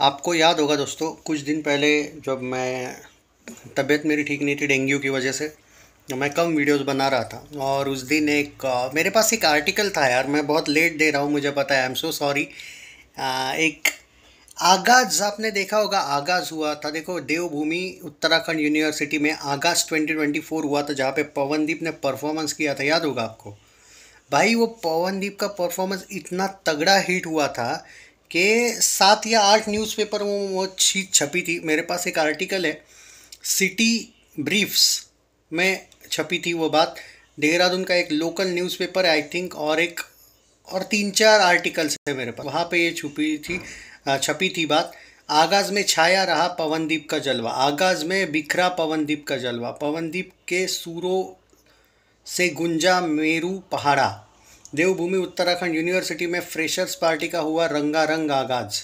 आपको याद होगा दोस्तों कुछ दिन पहले जब मैं तबीयत मेरी ठीक नहीं थी डेंगू की वजह से तो मैं कम वीडियोस बना रहा था और उस दिन एक मेरे पास एक आर्टिकल था यार मैं बहुत लेट दे रहा हूँ मुझे पता है आई एम सो सॉरी एक आगाज़ आपने देखा होगा आगाज़ हुआ था देखो देवभूमि उत्तराखंड यूनिवर्सिटी में आगाज़ 2024 हुआ था जहाँ पे पवनदीप ने परफॉर्मेंस किया था याद होगा आपको भाई वो पवनदीप का परफॉर्मेंस इतना तगड़ा हिट हुआ था कि सात या आठ न्यूज़पेपर वो वो शीट छपी थी मेरे पास एक आर्टिकल है सिटी ब्रीफ्स में छपी थी वो बात देहरादून का एक लोकल न्यूज़पेपर है आई थिंक और एक और तीन चार आर्टिकल्स है मेरे पास वहाँ पे ये छुपी थी छपी थी बात आगाज़ में छाया रहा पवनदीप का जलवा आगाज़ में बिखरा पवनदीप का जलवा पवनदीप के सूरों से गुंजा मेरू पहाड़ा देवभूमि उत्तराखंड यूनिवर्सिटी में फ्रेशर्स पार्टी का हुआ रंगारंग आगाज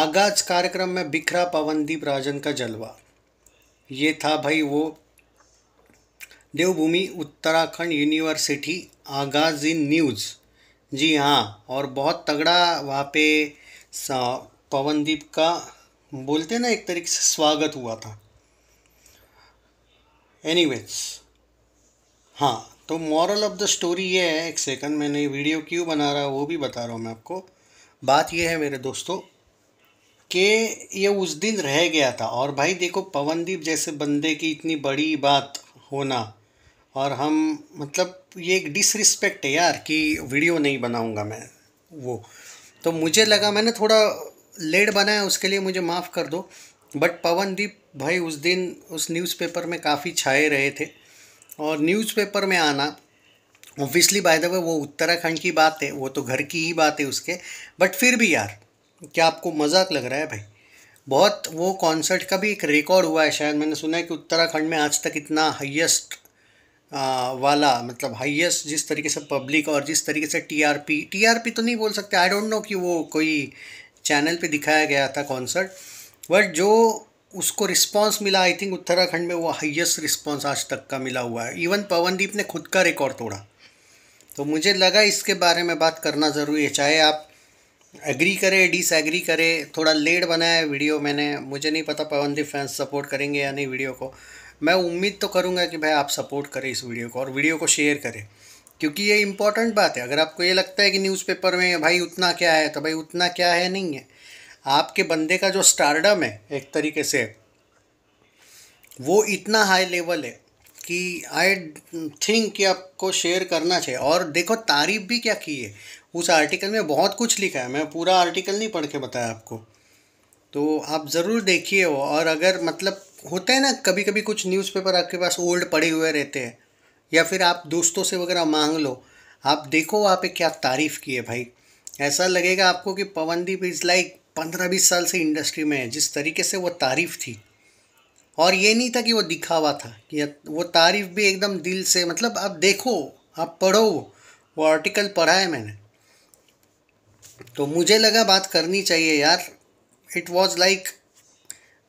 आगाज कार्यक्रम में बिखरा पवनदीप राजन का जलवा ये था भाई वो देवभूमि उत्तराखंड यूनिवर्सिटी आगाज इन न्यूज़ जी हाँ और बहुत तगड़ा वहाँ पे पवनदीप का बोलते ना एक तरीके से स्वागत हुआ था एनीवेज हाँ तो मॉरल ऑफ द स्टोरी ये है एक सेकंड मैंने वीडियो क्यों बना रहा वो भी बता रहा हूँ मैं आपको बात ये है मेरे दोस्तों कि ये उस दिन रह गया था और भाई देखो पवनदीप जैसे बंदे की इतनी बड़ी बात होना और हम मतलब ये एक डिसरिस्पेक्ट है यार कि वीडियो नहीं बनाऊँगा मैं वो तो मुझे लगा मैंने थोड़ा लेट बनाया उसके लिए मुझे माफ़ कर दो बट पवनदीप भाई उस दिन उस न्यूज़पेपर में काफ़ी छाए रहे थे और न्यूज़पेपर में आना ऑब्वियसली बाय द वे वो उत्तराखंड की बात है वो तो घर की ही बात है उसके बट फिर भी यार क्या आपको मजाक लग रहा है भाई बहुत वो कॉन्सर्ट का भी एक रिकॉर्ड हुआ है शायद मैंने सुना है कि उत्तराखंड में आज तक इतना हाइएस्ट वाला मतलब हाइएस्ट जिस तरीके से पब्लिक और जिस तरीके से टीआरपी टीआरपी तो नहीं बोल सकते आई डोंट नो कि वो कोई चैनल पे दिखाया गया था कॉन्सर्ट बट जो उसको रिस्पांस मिला आई थिंक उत्तराखंड में वो हाईएस्ट रिस्पांस आज तक का मिला हुआ है इवन पवनदीप ने खुद का रिकॉर्ड तोड़ा तो मुझे लगा इसके बारे में बात करना ज़रूरी है चाहे आप एग्री करें डिसएग्री करें थोड़ा लेट बनाया है वीडियो मैंने मुझे नहीं पता पवनदीप फैंस सपोर्ट करेंगे या नहीं वीडियो को मैं उम्मीद तो करूँगा कि भाई आप सपोर्ट करें इस वीडियो को और वीडियो को शेयर करें क्योंकि ये इंपॉर्टेंट बात है अगर आपको ये लगता है कि न्यूज़पेपर में भाई उतना क्या है तो भाई उतना क्या है नहीं है आपके बंदे का जो स्टारडम है एक तरीके से वो इतना हाई लेवल है कि आई थिंक कि आपको शेयर करना चाहिए और देखो तारीफ भी क्या की है उस आर्टिकल में बहुत कुछ लिखा है मैं पूरा आर्टिकल नहीं पढ़ के बताया आपको तो आप ज़रूर देखिए वो और अगर मतलब होता है ना कभी कभी कुछ न्यूज़पेपर आपके पास ओल्ड पड़े हुए रहते हैं या फिर आप दोस्तों से वगैरह मांग लो आप देखो वहाँ पे क्या तारीफ़ की है भाई ऐसा लगेगा आपको कि पवनदीप इज़ लाइक पंद्रह बीस साल से इंडस्ट्री में है जिस तरीके से वो तारीफ़ थी और ये नहीं था कि वो दिखावा था कि वो तारीफ़ भी एकदम दिल से मतलब आप देखो आप पढ़ो वो आर्टिकल पढ़ा है मैंने तो मुझे लगा बात करनी चाहिए यार इट वॉज़ लाइक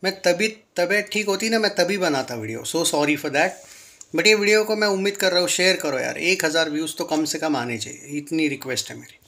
मैं तभी तबीयत ठीक होती ना मैं तभी बनाता video so sorry for that but ये वीडियो को मैं उम्मीद कर रहा हूँ शेयर करो यार एक हज़ार व्यूज़ तो कम से कम आने चाहिए इतनी रिक्वेस्ट है मेरी